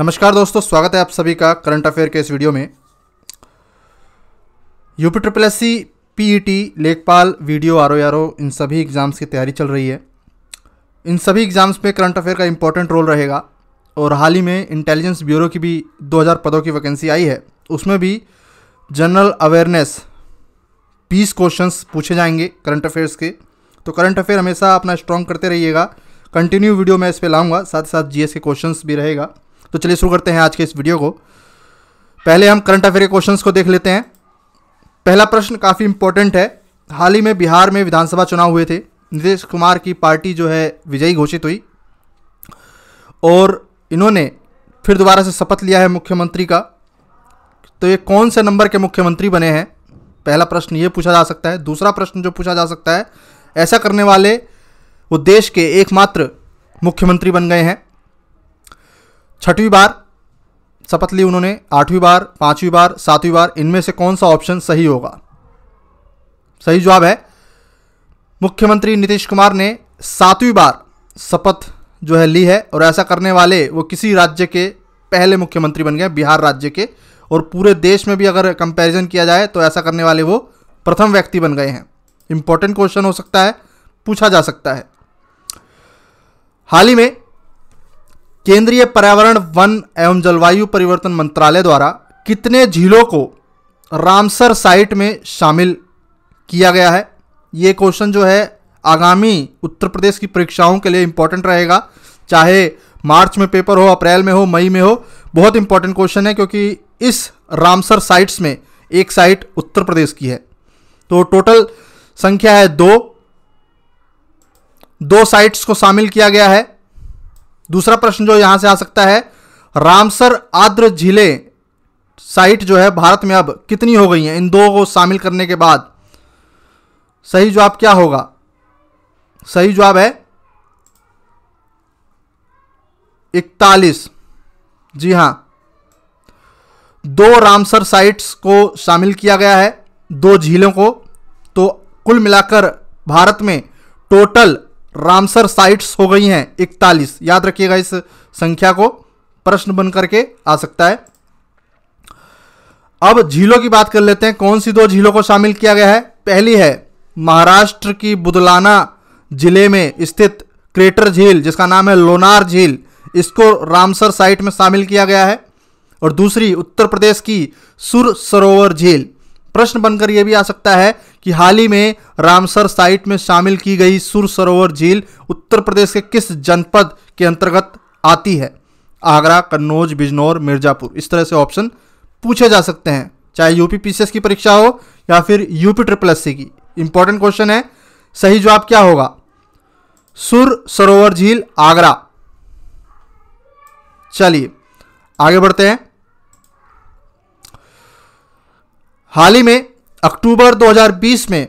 नमस्कार दोस्तों स्वागत है आप सभी का करंट अफेयर के इस वीडियो में UP triple S C PET लेखपाल वीडियो आर ओ आर इन सभी एग्ज़ाम्स की तैयारी चल रही है इन सभी एग्ज़ाम्स में करंट अफेयर का इंपॉर्टेंट रोल रहेगा और हाल ही में इंटेलिजेंस ब्यूरो की भी 2000 पदों की वैकेंसी आई है उसमें भी जनरल अवेयरनेस बीस क्वेश्चंस पूछे जाएंगे करंट अफेयर्स के तो करंट अफेयर हमेशा अपना स्ट्रॉन्ग करते रहिएगा कंटिन्यू वीडियो मैं इस पर लाऊंगा साथ साथ जीएस के क्वेश्चंस भी रहेगा तो चलिए शुरू करते हैं आज के इस वीडियो को पहले हम करंट अफेयर के क्वेश्चन को देख लेते हैं पहला प्रश्न काफ़ी इंपॉर्टेंट है हाल ही में बिहार में विधानसभा चुनाव हुए थे नीतीश कुमार की पार्टी जो है विजयी घोषित हुई और इन्होंने फिर दोबारा से शपथ लिया है मुख्यमंत्री का तो ये कौन से नंबर के मुख्यमंत्री बने हैं पहला प्रश्न ये पूछा जा सकता है दूसरा प्रश्न जो पूछा जा सकता है ऐसा करने वाले वो देश के एकमात्र मुख्यमंत्री बन गए हैं छठवीं बार शपथ ली उन्होंने आठवीं बार पांचवीं बार सातवीं बार इनमें से कौन सा ऑप्शन सही होगा सही जवाब है मुख्यमंत्री नीतीश कुमार ने सातवीं बार शपथ जो है ली है और ऐसा करने वाले वो किसी राज्य के पहले मुख्यमंत्री बन गए बिहार राज्य के और पूरे देश में भी अगर कंपैरिजन किया जाए तो ऐसा करने वाले वो प्रथम व्यक्ति बन गए हैं इंपॉर्टेंट क्वेश्चन हो सकता है पूछा जा सकता है हाल ही में केंद्रीय पर्यावरण वन एवं जलवायु परिवर्तन मंत्रालय द्वारा कितने झीलों को रामसर साइट में शामिल किया गया है ये क्वेश्चन जो है आगामी उत्तर प्रदेश की परीक्षाओं के लिए इम्पोर्टेंट रहेगा चाहे मार्च में पेपर हो अप्रैल में हो मई में हो बहुत इंपॉर्टेंट क्वेश्चन है क्योंकि इस रामसर साइट्स में एक साइट उत्तर प्रदेश की है तो टोटल संख्या है दो दो साइट्स को शामिल किया गया है दूसरा प्रश्न जो यहां से आ सकता है रामसर आद्र झीले साइट जो है भारत में अब कितनी हो गई हैं इन दो को शामिल करने के बाद सही जवाब क्या होगा सही जवाब है इकतालीस जी हां दो रामसर साइट्स को शामिल किया गया है दो झीलों को तो कुल मिलाकर भारत में टोटल रामसर साइट्स हो गई हैं इकतालीस याद रखिएगा इस संख्या को प्रश्न बन करके आ सकता है अब झीलों की बात कर लेते हैं कौन सी दो झीलों को शामिल किया गया है पहली है महाराष्ट्र की बुदलाना जिले में स्थित क्रेटर झील जिसका नाम है लोनार झील इसको रामसर साइट में शामिल किया गया है और दूसरी उत्तर प्रदेश की सुर सरोवर झील प्रश्न बनकर यह भी आ सकता है कि हाल ही में रामसर साइट में शामिल की गई सुर सरोवर झील उत्तर प्रदेश के किस जनपद के अंतर्गत आती है आगरा कन्नौज बिजनौर मिर्जापुर इस तरह से ऑप्शन पूछे जा सकते हैं चाहे यूपी पीसीएस की परीक्षा हो या फिर यूपी ट्रिपल एस की इंपॉर्टेंट क्वेश्चन है सही जवाब क्या होगा सुर सरोवर झील आगरा चलिए आगे बढ़ते हैं हाल ही में अक्टूबर 2020 में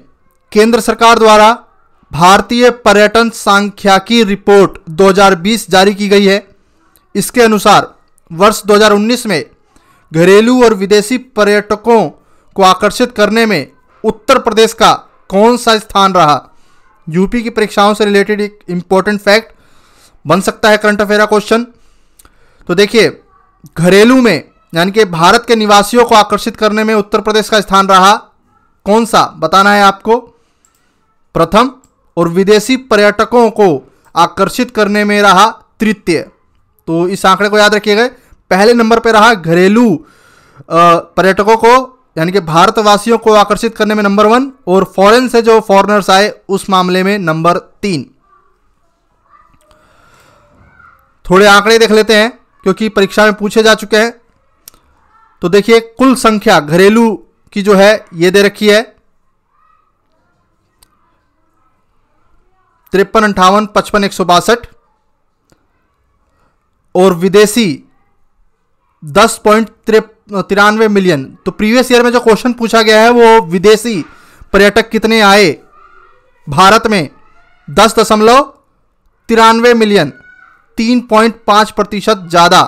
केंद्र सरकार द्वारा भारतीय पर्यटन सांख्यिकी रिपोर्ट 2020 जारी की गई है इसके अनुसार वर्ष 2019 में घरेलू और विदेशी पर्यटकों को आकर्षित करने में उत्तर प्रदेश का कौन सा स्थान रहा यूपी की परीक्षाओं से रिलेटेड एक इम्पोर्टेंट फैक्ट बन सकता है करंट अफेयर क्वेश्चन तो देखिए घरेलू में यानी कि भारत के निवासियों को आकर्षित करने में उत्तर प्रदेश का स्थान रहा कौन सा बताना है आपको प्रथम और विदेशी पर्यटकों को आकर्षित करने में रहा तृतीय तो इस आंकड़े को याद रखिएगा पहले नंबर पर रहा घरेलू पर्यटकों को यानी कि भारतवासियों को आकर्षित करने में नंबर वन और फॉरेन से जो फॉरेनर्स आए उस मामले में नंबर तीन थोड़े आंकड़े देख लेते हैं क्योंकि परीक्षा में पूछे जा चुके हैं तो देखिए कुल संख्या घरेलू की जो है ये दे रखी है तिरपन अंठावन पचपन एक सौ बासठ और विदेशी दस पॉइंट तिरानवे मिलियन तो प्रीवियस ईयर में जो क्वेश्चन पूछा गया है वो विदेशी पर्यटक कितने आए भारत में दस दशमलव तिरानवे मिलियन तीन पॉइंट पांच प्रतिशत ज़्यादा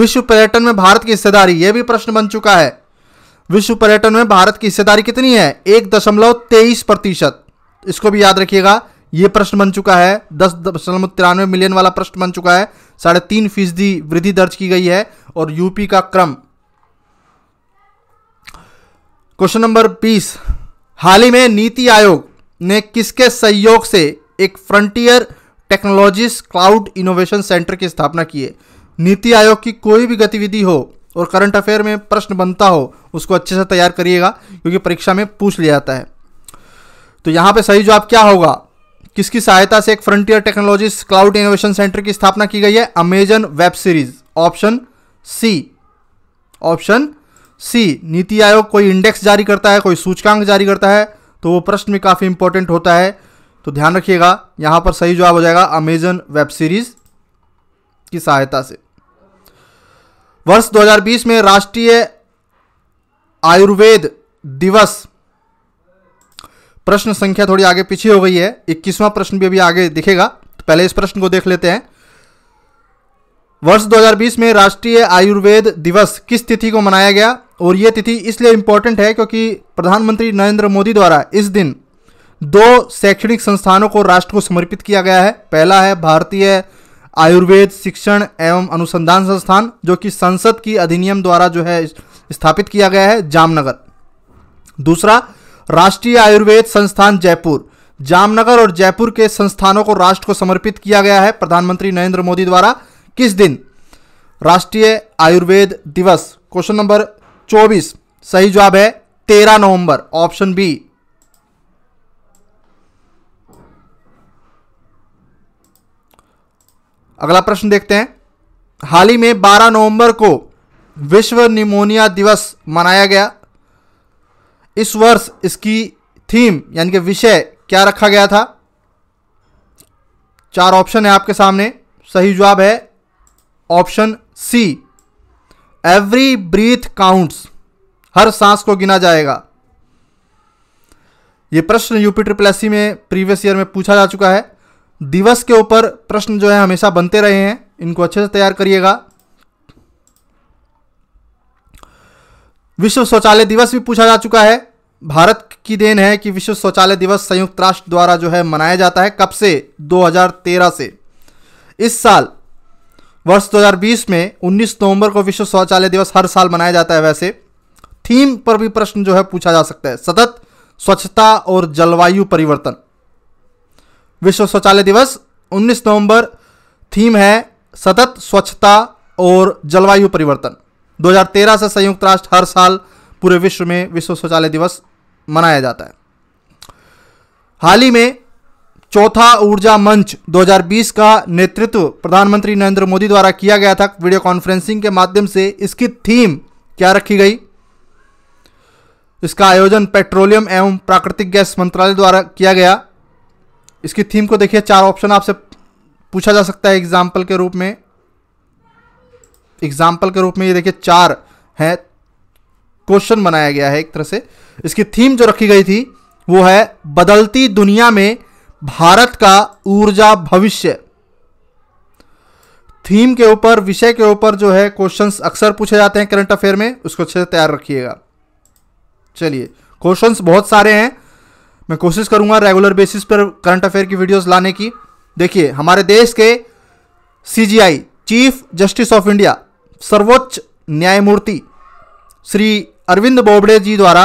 विश्व पर्यटन में भारत की हिस्सेदारी यह भी प्रश्न बन चुका है विश्व पर्यटन में भारत की हिस्सेदारी कितनी है एक दशमलव तेईस प्रतिशत इसको भी याद रखिएगा ये प्रश्न बन चुका है दस दशमलव तिरानवे मिलियन वाला प्रश्न बन चुका है साढ़े तीन फीसदी वृद्धि दर्ज की गई है और यूपी का क्रम क्वेश्चन नंबर बीस हाल ही में नीति आयोग ने किसके सहयोग से एक frontier technologies cloud innovation centre की स्थापना की है नीति आयोग की कोई भी गतिविधि हो और करंट अफेयर में प्रश्न बनता हो उसको अच्छे से तैयार करिएगा क्योंकि परीक्षा में पूछ लिया जाता है तो यहाँ पे सही जवाब क्या होगा किसकी सहायता से एक frontier technologies cloud innovation centre की स्थापना की गई है Amazon web series option C option C NITI Aayog कोई इंडेक्स जारी करता है कोई सूचकांक जारी करता है तो वो प्रश्न में काफ़ी इंपॉर्टेंट होता है तो ध्यान रखिएगा यहाँ पर सही जवाब हो जाएगा अमेजन वेब सीरीज की सहायता से वर्ष 2020 में राष्ट्रीय आयुर्वेद दिवस प्रश्न संख्या थोड़ी आगे पीछे हो गई है इक्कीसवां प्रश्न भी अभी आगे दिखेगा तो पहले इस प्रश्न को देख लेते हैं वर्ष 2020 में राष्ट्रीय आयुर्वेद दिवस किस तिथि को मनाया गया और यह तिथि इसलिए इंपॉर्टेंट है क्योंकि प्रधानमंत्री नरेंद्र मोदी द्वारा इस दिन दो शैक्षणिक संस्थानों को राष्ट्र को समर्पित किया गया है पहला है भारतीय आयुर्वेद शिक्षण एवं अनुसंधान संस्थान जो कि संसद की अधिनियम द्वारा जो है स्थापित किया गया है जामनगर दूसरा राष्ट्रीय आयुर्वेद संस्थान जयपुर जामनगर और जयपुर के संस्थानों को राष्ट्र को समर्पित किया गया है प्रधानमंत्री नरेंद्र मोदी द्वारा किस दिन राष्ट्रीय आयुर्वेद दिवस क्वेश्चन नंबर 24 सही जवाब है 13 नवंबर ऑप्शन बी अगला प्रश्न देखते हैं हाल ही में 12 नवंबर को विश्व निमोनिया दिवस मनाया गया इस वर्ष इसकी थीम यानी कि विषय क्या रखा गया था चार ऑप्शन है आपके सामने सही जवाब है option C every breath counts हर सांस को गिना जाएगा यह प्रश्न यूपी ट्रिपल में प्रीवियस ईयर में पूछा जा चुका है दिवस के ऊपर प्रश्न जो है हमेशा बनते रहे हैं इनको अच्छे से तैयार करिएगा विश्व शौचालय दिवस भी पूछा जा चुका है भारत की देन है कि विश्व शौचालय दिवस संयुक्त राष्ट्र द्वारा जो है मनाया जाता है कब से 2013 से इस साल वर्ष 2020 में 19 नवंबर को विश्व शौचालय दिवस हर साल मनाया जाता है वैसे थीम पर भी प्रश्न जो है पूछा जा सकता है सतत स्वच्छता और जलवायु परिवर्तन विश्व शौचालय दिवस 19 नवंबर थीम है सतत स्वच्छता और जलवायु परिवर्तन 2013 से संयुक्त राष्ट्र हर साल पूरे विश्व में विश्व शौचालय दिवस मनाया जाता है हाल ही में चौथा ऊर्जा मंच 2020 का नेतृत्व प्रधानमंत्री नरेंद्र मोदी द्वारा किया गया था वीडियो कॉन्फ्रेंसिंग के माध्यम से इसकी थीम क्या रखी गई इसका आयोजन पेट्रोलियम एवं प्राकृतिक गैस मंत्रालय द्वारा किया गया इसकी थीम को देखिए चार ऑप्शन आपसे पूछा जा सकता है एग्जाम्पल के रूप में एग्जाम्पल के रूप में ये देखिए चार हैं क्वेश्चन बनाया गया है एक तरह से इसकी थीम जो रखी गई थी वो है बदलती दुनिया में भारत का ऊर्जा भविष्य थीम के ऊपर विषय के ऊपर जो है क्वेश्चंस अक्सर पूछे जाते हैं करंट अफेयर में उसको अच्छे से तैयार रखिएगा चलिए क्वेश्चंस बहुत सारे हैं मैं कोशिश करूंगा रेगुलर बेसिस पर करंट अफेयर की वीडियोस लाने की देखिए हमारे देश के CJI chief justice of India सर्वोच्च न्यायमूर्ति श्री अरविंद बोबड़े जी द्वारा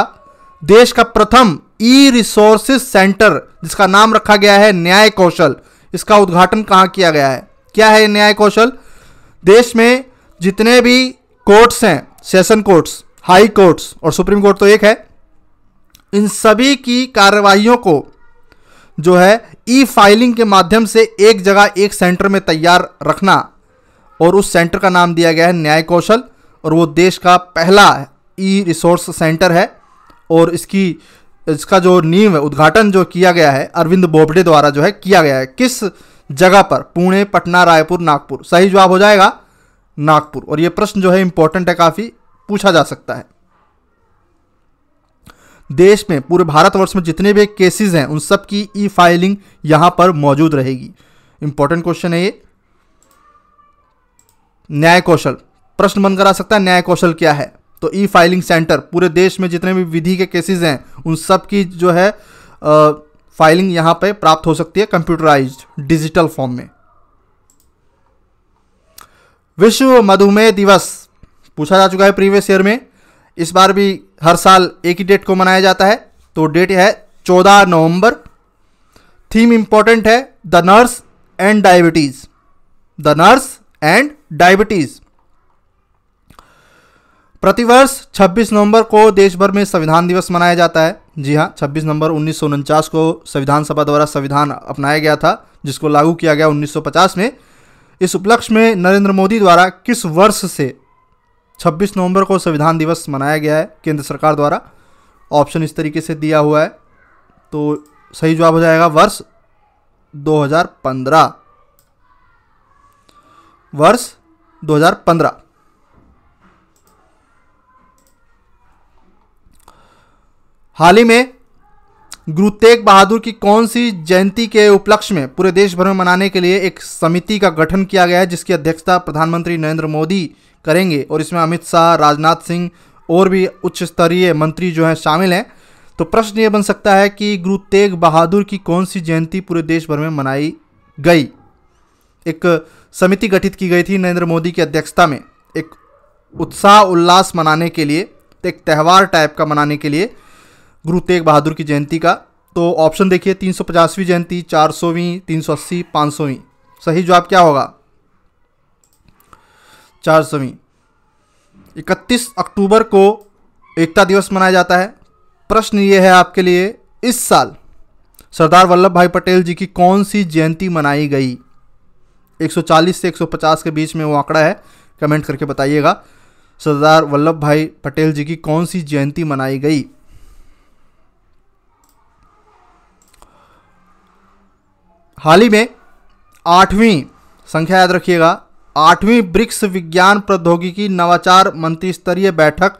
देश का प्रथम ई रिसोर्सिस सेंटर जिसका नाम रखा गया है न्याय कौशल इसका उद्घाटन कहाँ किया गया है क्या है न्याय कौशल देश में जितने भी कोर्ट्स हैं सेशन कोर्ट्स हाई कोर्ट्स और सुप्रीम कोर्ट तो एक है इन सभी की कार्रवाइयों को जो है ई फाइलिंग के माध्यम से एक जगह एक सेंटर में तैयार रखना और उस सेंटर का नाम दिया गया है न्याय कौशल और वो देश का पहला ई रिसोर्स सेंटर है और इसकी इसका जो नींव है उद्घाटन जो किया गया है अरविंद बोबडे द्वारा जो है किया गया है किस जगह पर पुणे पटना रायपुर नागपुर सही जवाब हो जाएगा नागपुर और ये प्रश्न जो है इंपॉर्टेंट है काफ़ी पूछा जा सकता है देश में पूरे भारतवर्ष में जितने भी केसेस हैं उन सब की ई फाइलिंग यहां पर मौजूद रहेगी इंपॉर्टेंट क्वेश्चन है ये न्याय कौशल प्रश्न मन आ सकता है न्याय कौशल क्या है तो ई फाइलिंग सेंटर पूरे देश में जितने भी विधि के केसेस हैं उन सब की जो है आ, फाइलिंग यहां पर प्राप्त हो सकती है कंप्यूटराइज डिजिटल फॉर्म में विश्व मधुमेह दिवस पूछा जा चुका है प्रीवियस ईयर में इस बार भी हर साल एक ही डेट को मनाया जाता है तो डेट है चौदह नवंबर थीम इंपॉर्टेंट है the nurse and diabetes the nurse and diabetes प्रतिवर्ष 26 नवंबर को देश भर में संविधान दिवस मनाया जाता है जी हाँ 26 नवंबर उन्नीस को संविधान सभा द्वारा संविधान अपनाया गया था जिसको लागू किया गया 1950 में इस उपलक्ष्य में नरेंद्र मोदी द्वारा किस वर्ष से छब्बीस नवंबर को संविधान दिवस मनाया गया है केंद्र सरकार द्वारा ऑप्शन इस तरीके से दिया हुआ है तो सही जवाब हो जाएगा वर्ष 2015 वर्ष 2015 हाल ही में गुरु तेग बहादुर की कौन सी जयंती के उपलक्ष्य में पूरे देश भर में मनाने के लिए एक समिति का गठन किया गया है जिसकी अध्यक्षता प्रधानमंत्री नरेंद्र मोदी करेंगे और इसमें अमित शाह राजनाथ सिंह और भी उच्च स्तरीय मंत्री जो हैं शामिल हैं तो प्रश्न ये बन सकता है कि गुरु तेग बहादुर की कौन सी जयंती पूरे देश भर में मनाई गई एक समिति गठित की गई थी नरेंद्र मोदी की अध्यक्षता में एक उत्साह उल्लास मनाने के लिए एक त्यौहार टाइप का मनाने के लिए गुरु तेग बहादुर की जयंती का तो ऑप्शन देखिए तीन सौ पचासवीं जयंती चार सौवीं तीन सौ अस्सी पाँच सौवीं सही जवाब क्या होगा चार सौवीं इकतीस अक्टूबर को एकता दिवस मनाया जाता है प्रश्न ये है आपके लिए इस साल सरदार वल्लभ भाई पटेल जी की कौन सी जयंती मनाई गई 140 से 150 के बीच में वो आंकड़ा है कमेंट करके बताइएगा सरदार वल्लभ भाई पटेल जी की कौन सी जयंती मनाई गई हाल ही में आठवीं संख्या याद रखिएगा आठवीं ब्रिक्स विज्ञान प्रौद्योगिकी नवाचार मंत्री स्तरीय बैठक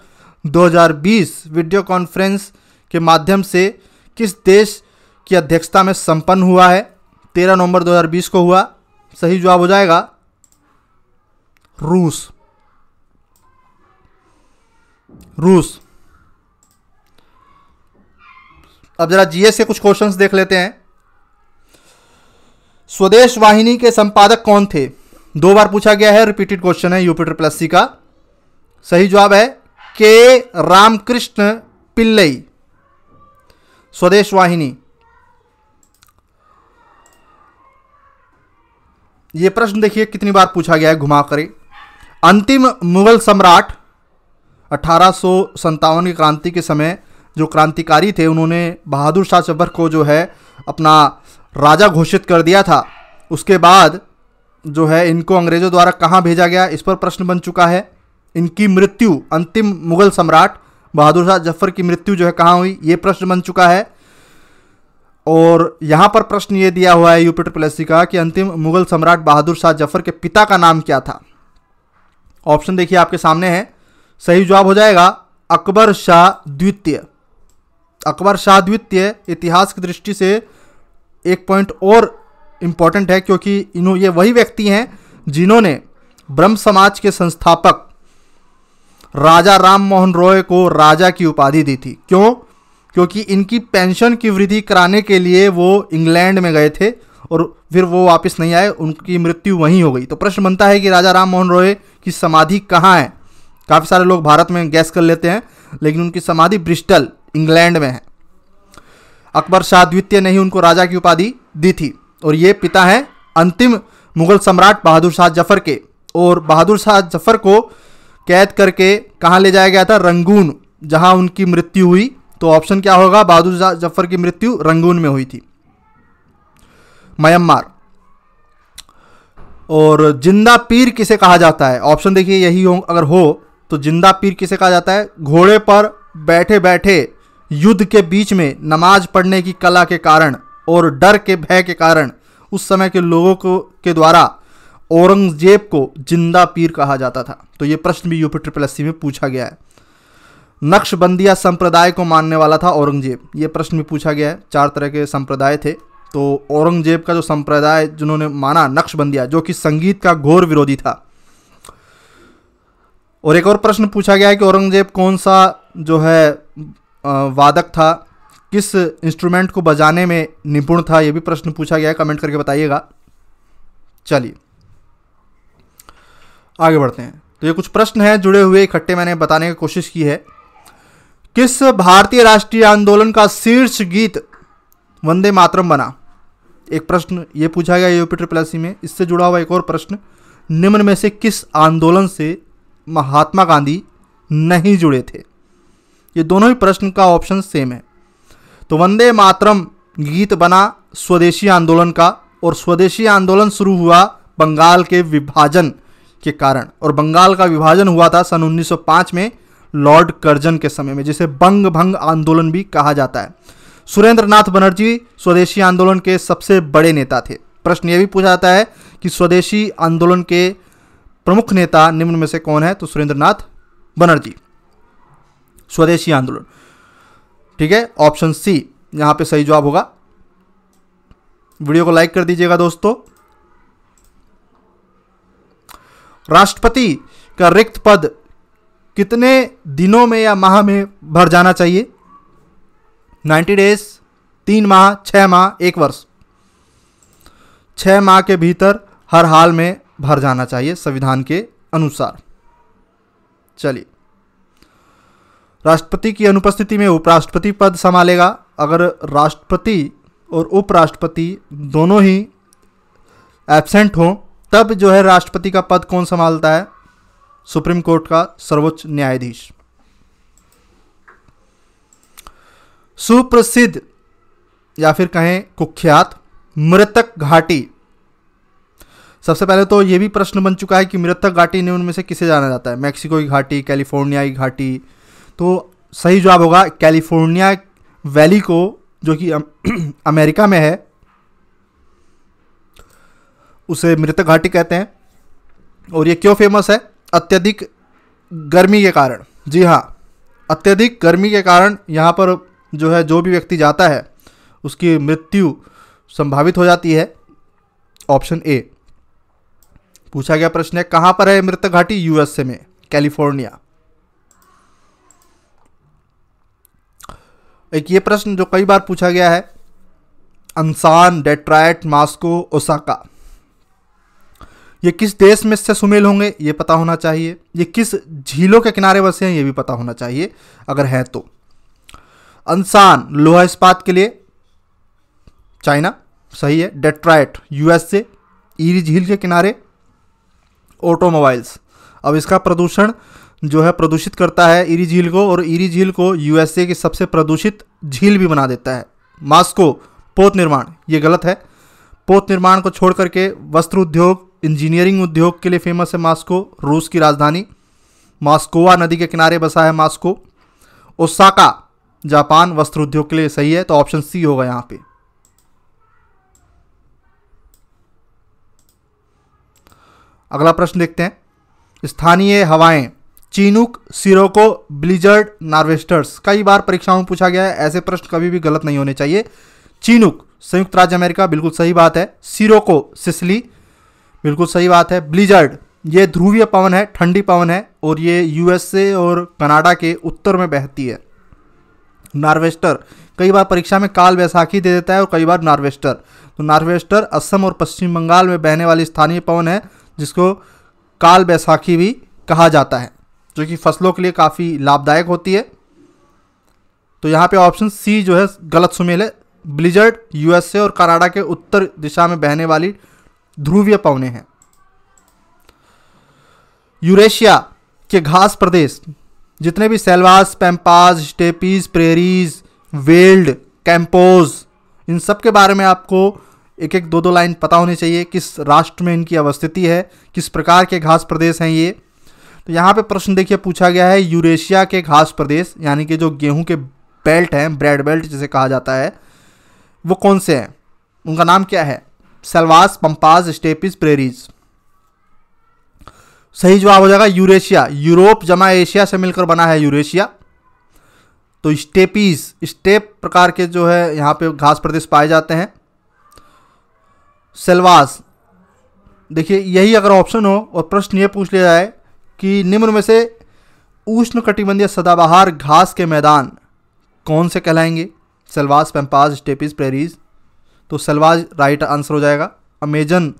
2020 वीडियो कॉन्फ्रेंस के माध्यम से किस देश की अध्यक्षता में संपन्न हुआ है 13 नवंबर 2020 को हुआ सही जवाब हो जाएगा रूस रूस अब जरा जीएस के कुछ क्वेश्चंस देख लेते हैं स्वदेश वाहिनी के संपादक कौन थे दो बार पूछा गया है रिपीटेड क्वेश्चन है यूपीटर प्लस सी का सही जवाब है के रामकृष्ण पिल्लई स्वदेश वाहिनी ये प्रश्न देखिए कितनी बार पूछा गया है घुमा करे अंतिम मुगल सम्राट अठारह की क्रांति के समय जो क्रांतिकारी थे उन्होंने बहादुर शाह चबर को जो है अपना राजा घोषित कर दिया था उसके बाद जो है इनको अंग्रेज़ों द्वारा कहाँ भेजा गया इस पर प्रश्न बन चुका है इनकी मृत्यु अंतिम मुगल सम्राट बहादुर शाह जफर की मृत्यु जो है कहाँ हुई ये प्रश्न बन चुका है और यहाँ पर प्रश्न ये दिया हुआ है यूपीटर प्लेसी का कि अंतिम मुगल सम्राट बहादुर शाह जफर के पिता का नाम क्या था ऑप्शन देखिए आपके सामने है सही जवाब हो जाएगा अकबर शाह द्वितीय अकबर शाह द्वितीय इतिहास की दृष्टि से एक पॉइंट और इम्पॉर्टेंट है क्योंकि इन्हों ये वही व्यक्ति हैं जिन्होंने ब्रह्म समाज के संस्थापक राजा राम मोहन रॉय को राजा की उपाधि दी थी क्यों क्योंकि इनकी पेंशन की वृद्धि कराने के लिए वो इंग्लैंड में गए थे और फिर वो वापस नहीं आए उनकी मृत्यु वहीं हो गई तो प्रश्न बनता है कि राजा राम मोहन रॉय की समाधि कहाँ है काफ़ी सारे लोग भारत में गैस कर लेते हैं लेकिन उनकी समाधि ब्रिस्टल इंग्लैंड में है अकबर शाह द्वितीय ने ही उनको राजा की उपाधि दी थी और ये पिता हैं अंतिम मुगल सम्राट बहादुर शाह जफर के और बहादुर शाह जफर को कैद करके कहाँ ले जाया गया था रंगून जहाँ उनकी मृत्यु हुई तो ऑप्शन क्या होगा बहादुर शाह जफर की मृत्यु रंगून में हुई थी म्यांमार और जिंदा पीर किसे कहा जाता है ऑप्शन देखिए यही हो अगर हो तो जिंदा पीर किसे कहा जाता है घोड़े पर बैठे बैठे युद्ध के बीच में नमाज पढ़ने की कला के कारण और डर के भय के कारण उस समय के लोगों को के द्वारा औरंगजेब को जिंदा पीर कहा जाता था तो ये प्रश्न भी यूपी ट्रिपल एस में पूछा गया है नक्शबंदिया संप्रदाय को मानने वाला था औरंगजेब ये प्रश्न भी पूछा गया है चार तरह के संप्रदाय थे तो औरंगजेब का जो संप्रदाय जिन्होंने माना नक्शबंदिया जो कि संगीत का घोर विरोधी था और एक और प्रश्न पूछा गया है कि औरंगजेब कौन सा जो है वादक था किस इंस्ट्रूमेंट को बजाने में निपुण था यह भी प्रश्न पूछा गया है कमेंट करके बताइएगा चलिए आगे बढ़ते हैं तो ये कुछ प्रश्न हैं जुड़े हुए इकट्ठे मैंने बताने की कोशिश की है किस भारतीय राष्ट्रीय आंदोलन का शीर्ष गीत वंदे मातरम बना एक प्रश्न ये पूछा गया यूपी ट्रिपल एस में इससे जुड़ा हुआ एक और प्रश्न निम्न में से किस आंदोलन से महात्मा गांधी नहीं जुड़े थे ये दोनों ही प्रश्न का ऑप्शन सेम है तो वंदे मातरम गीत बना स्वदेशी आंदोलन का और स्वदेशी आंदोलन शुरू हुआ बंगाल के विभाजन के कारण और बंगाल का विभाजन हुआ था सन 1905 में लॉर्ड कर्जन के समय में जिसे बंग भंग आंदोलन भी कहा जाता है सुरेंद्र नाथ बनर्जी स्वदेशी आंदोलन के सबसे बड़े नेता थे प्रश्न यह भी पूछा जाता है कि स्वदेशी आंदोलन के प्रमुख नेता निम्न में से कौन है तो सुरेंद्र बनर्जी स्वदेशी आंदोलन ठीक है ऑप्शन सी यहां पे सही जवाब होगा वीडियो को लाइक कर दीजिएगा दोस्तों राष्ट्रपति का रिक्त पद कितने दिनों में या माह में भर जाना चाहिए 90 डेज तीन माह छह माह एक वर्ष छह माह के भीतर हर हाल में भर जाना चाहिए संविधान के अनुसार चलिए राष्ट्रपति की अनुपस्थिति में उपराष्ट्रपति पद संभालेगा अगर राष्ट्रपति और उपराष्ट्रपति दोनों ही एबसेंट हों तब जो है राष्ट्रपति का पद कौन संभालता है सुप्रीम कोर्ट का सर्वोच्च न्यायाधीश सुप्रसिद्ध या फिर कहें कुख्यात मृतक घाटी सबसे पहले तो यह भी प्रश्न बन चुका है कि मृतक घाटी ने उनमें से किसे जाना जाता है मैक्सिको की घाटी कैलिफोर्निया की घाटी तो सही जवाब होगा कैलिफोर्निया वैली को जो कि अमेरिका में है उसे मृतक घाटी कहते हैं और ये क्यों फेमस है अत्यधिक गर्मी के कारण जी हाँ अत्यधिक गर्मी के कारण यहाँ पर जो है जो भी व्यक्ति जाता है उसकी मृत्यु संभावित हो जाती है ऑप्शन ए पूछा गया प्रश्न है कहाँ पर है मृतक घाटी यूएसए में कैलिफोर्निया एक ये प्रश्न जो कई बार पूछा गया है अनसान डेट्राइट मास्को ओसाका ये किस देश में से सुमेल होंगे ये पता होना चाहिए ये किस झीलों के किनारे बसे हैं ये भी पता होना चाहिए अगर है तो अनसान लोहा इस्पात के लिए चाइना सही है डेट्राइट यूएसए ईरी झील के किनारे ऑटोमोबाइल्स अब इसका प्रदूषण जो है प्रदूषित करता है इरी झील को और इरी झील को यूएसए की सबसे प्रदूषित झील भी बना देता है मास्को पोत निर्माण ये गलत है पोत निर्माण को छोड़ करके वस्त्र उद्योग इंजीनियरिंग उद्योग के लिए फेमस है मास्को रूस की राजधानी मास्कोवा नदी के किनारे बसा है मास्को ओसाका जापान वस्त्र उद्योग के लिए सही है तो ऑप्शन सी होगा यहाँ पे अगला प्रश्न देखते हैं स्थानीय हवाएं चीनुक सिरोको ब्लिजर्ड नार्वेस्टर्स कई बार परीक्षाओं में पूछा गया है ऐसे प्रश्न कभी भी गलत नहीं होने चाहिए चीनुक संयुक्त राज्य अमेरिका बिल्कुल सही बात है सिरोको सिसली बिल्कुल सही बात है ब्लिजर्ड ये ध्रुवीय पवन है ठंडी पवन है और ये यूएसए और कनाडा के उत्तर में बहती है नार्वेस्टर कई बार परीक्षा में काल वैसाखी दे देता है और कई बार नार्वेस्टर तो नार्वेस्टर असम और पश्चिम बंगाल में बहने वाली स्थानीय पवन है जिसको काल बैसाखी भी कहा जाता है जो कि फसलों के लिए काफ़ी लाभदायक होती है तो यहाँ पे ऑप्शन सी जो है गलत सुमेल है ब्लिजर्ड यूएसए और कनाडा के उत्तर दिशा में बहने वाली ध्रुवीय पवने हैं यूरेशिया के घास प्रदेश जितने भी selvas pampas steppes prairies veld campos इन सब के बारे में आपको एक एक दो दो लाइन पता होनी चाहिए किस राष्ट्र में इनकी अवस्थिति है किस प्रकार के घास प्रदेश हैं ये तो यहाँ पे प्रश्न देखिए पूछा गया है यूरेशिया के घास प्रदेश यानी कि जो गेहूं के बेल्ट हैं ब्रेड बेल्ट जिसे कहा जाता है वो कौन से हैं उनका नाम क्या है सेलवास पंपास स्टेपिस प्रेरीज सही जवाब हो जाएगा यूरेशिया यूरोप जमा एशिया से मिलकर बना है यूरेशिया तो स्टेपीज स्टेप प्रकार के जो है यहाँ पे घास प्रदेश पाए जाते हैं सेलवास देखिए यही अगर ऑप्शन हो और प्रश्न ये पूछ लिया जाए कि निम्न में से उष्ण कटिबंधीय सदाबहार घास के मैदान कौन से कहलाएंगे सलवास पंपास स्टेपिस प्रेरीज तो सलवास राइट आंसर हो जाएगा अमेजन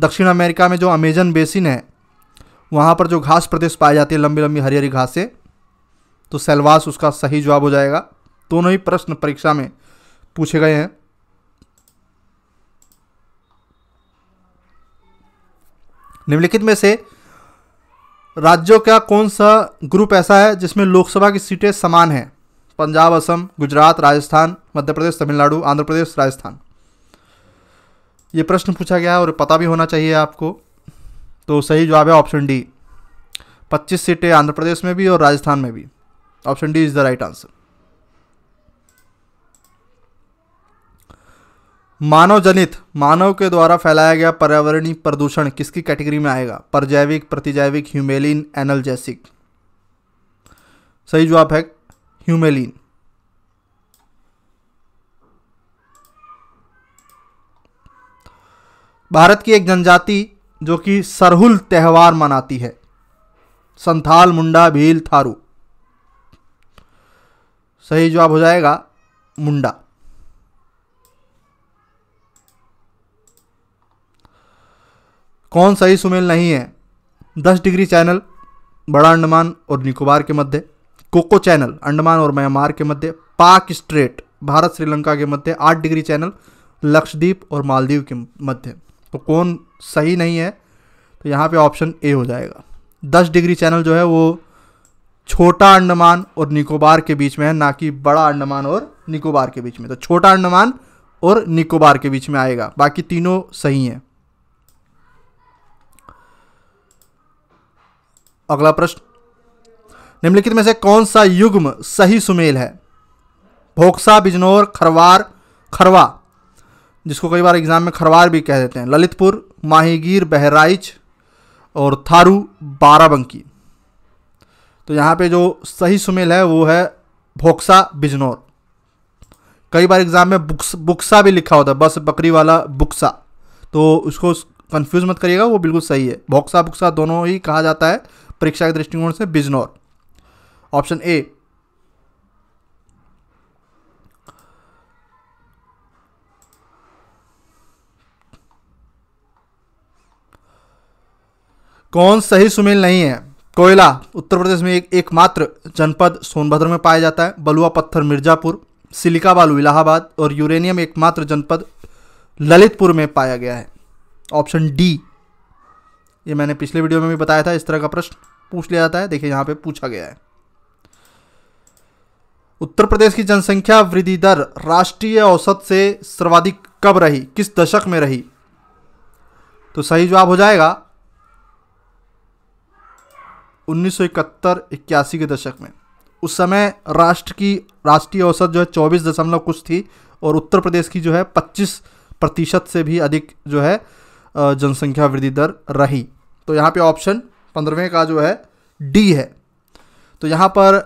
दक्षिण अमेरिका में जो अमेजन बेसिन है वहाँ पर जो घास प्रदेश पाए जाती है लंबी लंबी हरी हरी घासें तो सेलवास उसका सही जवाब हो जाएगा दोनों ही प्रश्न परीक्षा में पूछे गए हैं निम्नलिखित में से राज्यों का कौन सा ग्रुप ऐसा है जिसमें लोकसभा की सीटें समान हैं पंजाब असम गुजरात राजस्थान मध्य प्रदेश तमिलनाडु आंध्र प्रदेश राजस्थान ये प्रश्न पूछा गया है और पता भी होना चाहिए आपको तो सही जवाब है ऑप्शन डी 25 सीटें आंध्र प्रदेश में भी और राजस्थान में भी option D is the right answer मानव जनित मानव के द्वारा फैलाया गया पर्यावरणीय प्रदूषण किसकी कैटेगरी में आएगा परजैविक प्रतिजैविक ह्यूमेलिन एनलजैसिक सही जवाब है ह्यूमेलिन भारत की एक जनजाति जो कि सरहुल त्यौहार मनाती है संथाल मुंडा भील थारू सही जवाब हो जाएगा मुंडा कौन सही सुमेल नहीं है दस डिग्री चैनल बड़ा अंडमान और निकोबार के मध्य कोको चैनल अंडमान और म्यांमार के मध्य पाक स्ट्रेट भारत श्रीलंका के मध्य आठ डिग्री चैनल लक्षद्वीप और मालदीव के मध्य तो कौन सही नहीं है तो यहाँ पे ऑप्शन ए हो जाएगा दस डिग्री चैनल जो है वो छोटा अंडमान और निकोबार के बीच में है ना कि बड़ा अंडमान और निकोबार के बीच में तो छोटा अंडमान और निकोबार के बीच में आएगा बाकी तीनों सही हैं अगला प्रश्न निम्नलिखित में से कौन सा युग्म सही सुमेल है भोक्सा बिजनौर खरवार खरवा जिसको कई बार एग्जाम में खरवार भी कह देते हैं ललितपुर माहीगीर बहराइच और थारू बाराबंकी तो यहाँ पे जो सही सुमेल है वो है भोक्सा बिजनौर कई बार एग्जाम में बुक्स बुक्सा भी लिखा होता है बस बकरी वाला बुक्सा तो उसको कन्फ्यूज़ मत करिएगा वो बिल्कुल सही है भोक्सा बुक्सा दोनों ही कहा जाता है परीक्षा के दृष्टिकोण से बिजनौर ऑप्शन ए कौन सही सुमेल नहीं है कोयला उत्तर प्रदेश में एक एकमात्र जनपद सोनभद्र में पाया जाता है बलुआ पत्थर मिर्जापुर सिलिका बालू इलाहाबाद और यूरेनियम एकमात्र जनपद ललितपुर में पाया गया है ऑप्शन डी ये मैंने पिछले वीडियो में भी बताया था इस तरह का प्रश्न पूछ लिया जाता है देखिए यहां पे पूछा गया है उत्तर प्रदेश की जनसंख्या वृद्धि दर राष्ट्रीय औसत से सर्वाधिक कब रही किस दशक में रही तो सही जवाब हो जाएगा 1971-81 के दशक में उस समय राष्ट्र की राष्ट्रीय औसत जो है चौबीस दशमलव कुछ थी और उत्तर प्रदेश की जो है 25 प्रतिशत से भी अधिक जो है जनसंख्या वृद्धि दर रही तो यहाँ पे ऑप्शन पंद्रहवें का जो है डी है तो यहाँ पर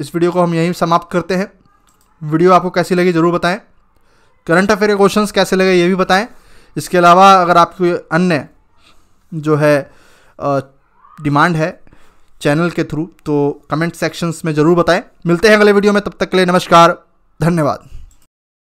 इस वीडियो को हम यहीं समाप्त करते हैं वीडियो आपको कैसी लगी ज़रूर बताएं करंट अफेयर के क्वेश्चन कैसे लगे ये भी बताएं इसके अलावा अगर आपकी अन्य जो है डिमांड है चैनल के थ्रू तो कमेंट सेक्शंस में ज़रूर बताएं मिलते हैं अगले वीडियो में तब तक के लिए नमस्कार धन्यवाद